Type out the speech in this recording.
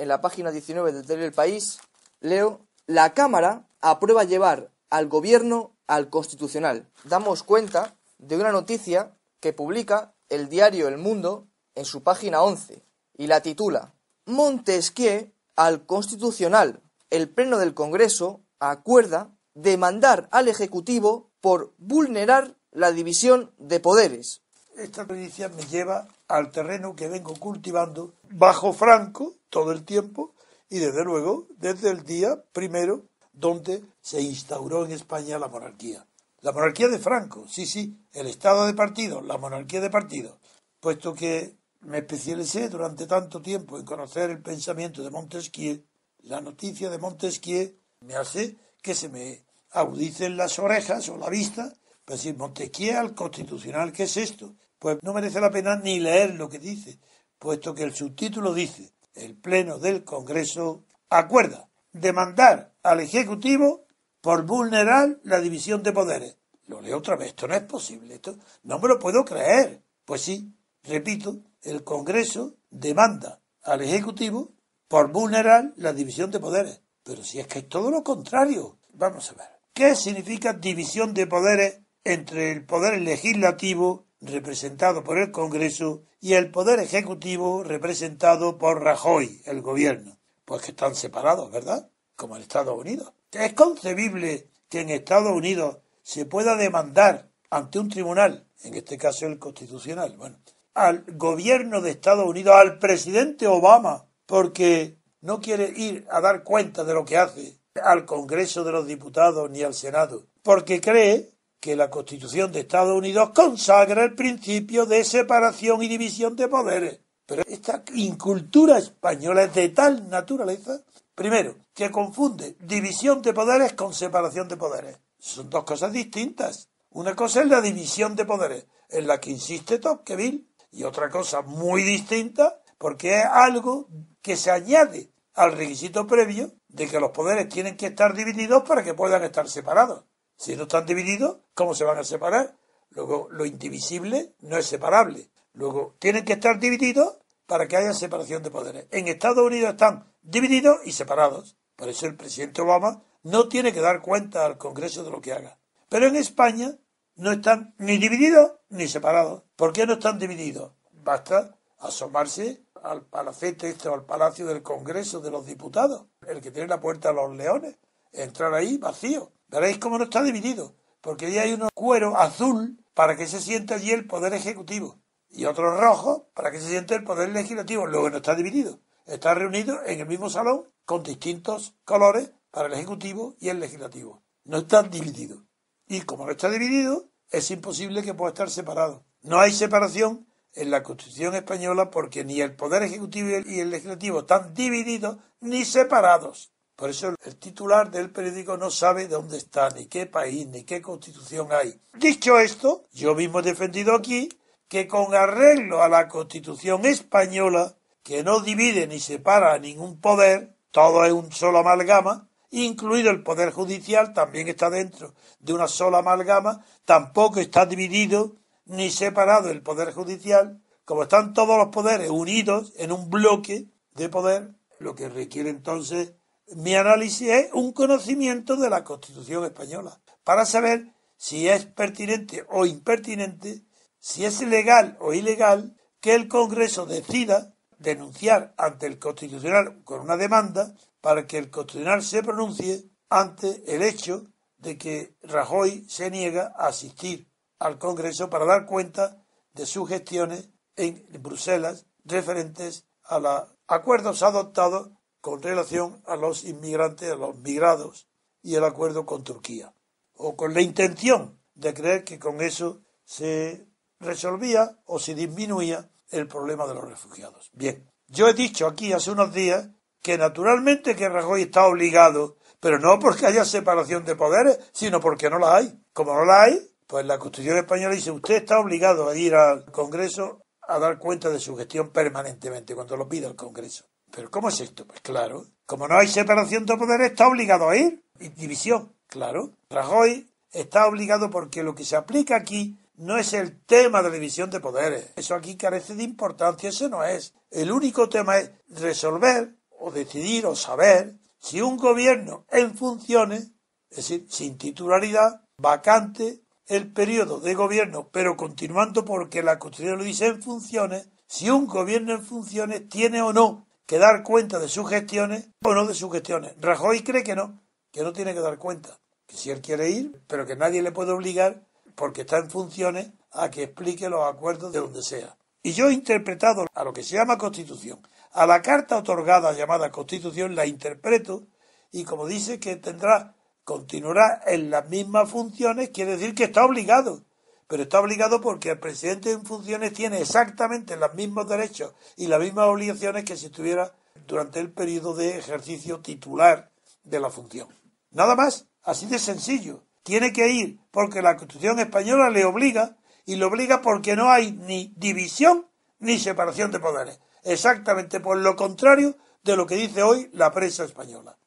en la página 19 del diario El País, leo, la Cámara aprueba llevar al gobierno al constitucional. Damos cuenta de una noticia que publica el diario El Mundo en su página 11 y la titula Montesquieu al constitucional. El Pleno del Congreso acuerda demandar al Ejecutivo por vulnerar la división de poderes. Esta noticia me lleva al terreno que vengo cultivando bajo Franco todo el tiempo y desde luego desde el día primero donde se instauró en España la monarquía. La monarquía de Franco, sí, sí, el Estado de partido, la monarquía de partido. Puesto que me especialicé durante tanto tiempo en conocer el pensamiento de Montesquieu, la noticia de Montesquieu me hace que se me audicen las orejas o la vista, pues decir, Montesquieu al constitucional, ¿qué es esto? pues no merece la pena ni leer lo que dice, puesto que el subtítulo dice, el Pleno del Congreso acuerda demandar al Ejecutivo por vulnerar la división de poderes. Lo leo otra vez, esto no es posible, esto no me lo puedo creer. Pues sí, repito, el Congreso demanda al Ejecutivo por vulnerar la división de poderes. Pero si es que es todo lo contrario. Vamos a ver. ¿Qué significa división de poderes entre el poder legislativo representado por el Congreso, y el Poder Ejecutivo, representado por Rajoy, el gobierno. Pues que están separados, ¿verdad? Como en Estados Unidos. Es concebible que en Estados Unidos se pueda demandar ante un tribunal, en este caso el constitucional, bueno, al gobierno de Estados Unidos, al presidente Obama, porque no quiere ir a dar cuenta de lo que hace al Congreso de los Diputados ni al Senado, porque cree que la Constitución de Estados Unidos consagra el principio de separación y división de poderes. Pero esta incultura española es de tal naturaleza, primero, que confunde división de poderes con separación de poderes. Son dos cosas distintas. Una cosa es la división de poderes, en la que insiste Tocqueville, y otra cosa muy distinta, porque es algo que se añade al requisito previo de que los poderes tienen que estar divididos para que puedan estar separados. Si no están divididos, ¿cómo se van a separar? Luego, lo indivisible no es separable. Luego, tienen que estar divididos para que haya separación de poderes. En Estados Unidos están divididos y separados. Por eso el presidente Obama no tiene que dar cuenta al Congreso de lo que haga. Pero en España no están ni divididos ni separados. ¿Por qué no están divididos? Basta asomarse al palacete este al palacio del Congreso de los Diputados, el que tiene la puerta a los leones, entrar ahí vacío. Veréis cómo no está dividido, porque ahí hay unos cuero azul para que se sienta allí el poder ejecutivo y otro rojo para que se siente el poder legislativo. Luego no está dividido, está reunido en el mismo salón con distintos colores para el ejecutivo y el legislativo. No está dividido. Y como no está dividido, es imposible que pueda estar separado. No hay separación en la Constitución española porque ni el poder ejecutivo y el legislativo están divididos ni separados. Por eso el titular del periódico no sabe de dónde está, ni qué país, ni qué constitución hay. Dicho esto, yo mismo he defendido aquí que con arreglo a la constitución española, que no divide ni separa a ningún poder, todo es un solo amalgama, incluido el poder judicial, también está dentro de una sola amalgama, tampoco está dividido ni separado el poder judicial, como están todos los poderes unidos en un bloque de poder, lo que requiere entonces mi análisis es un conocimiento de la Constitución española, para saber si es pertinente o impertinente, si es legal o ilegal que el Congreso decida denunciar ante el Constitucional con una demanda para que el Constitucional se pronuncie ante el hecho de que Rajoy se niega a asistir al Congreso para dar cuenta de sus gestiones en Bruselas referentes a los acuerdos adoptados con relación a los inmigrantes, a los migrados y el acuerdo con Turquía, o con la intención de creer que con eso se resolvía o se disminuía el problema de los refugiados. Bien, yo he dicho aquí hace unos días que naturalmente que Rajoy está obligado, pero no porque haya separación de poderes, sino porque no la hay. Como no la hay, pues la Constitución española dice usted está obligado a ir al Congreso a dar cuenta de su gestión permanentemente cuando lo pida el Congreso. ¿Pero cómo es esto? Pues claro, como no hay separación de poderes, está obligado a ir. División, claro. Rajoy está obligado porque lo que se aplica aquí no es el tema de la división de poderes. Eso aquí carece de importancia, eso no es. El único tema es resolver o decidir o saber si un gobierno en funciones, es decir, sin titularidad, vacante, el periodo de gobierno, pero continuando porque la Constitución lo dice en funciones, si un gobierno en funciones tiene o no que dar cuenta de sus gestiones o no de sus gestiones. Rajoy cree que no, que no tiene que dar cuenta, que si él quiere ir, pero que nadie le puede obligar porque está en funciones a que explique los acuerdos de donde sea. Y yo he interpretado a lo que se llama Constitución, a la carta otorgada llamada Constitución, la interpreto y como dice que tendrá, continuará en las mismas funciones, quiere decir que está obligado pero está obligado porque el presidente en funciones tiene exactamente los mismos derechos y las mismas obligaciones que si estuviera durante el periodo de ejercicio titular de la función. Nada más, así de sencillo. Tiene que ir porque la Constitución española le obliga y le obliga porque no hay ni división ni separación de poderes. Exactamente por lo contrario de lo que dice hoy la prensa española.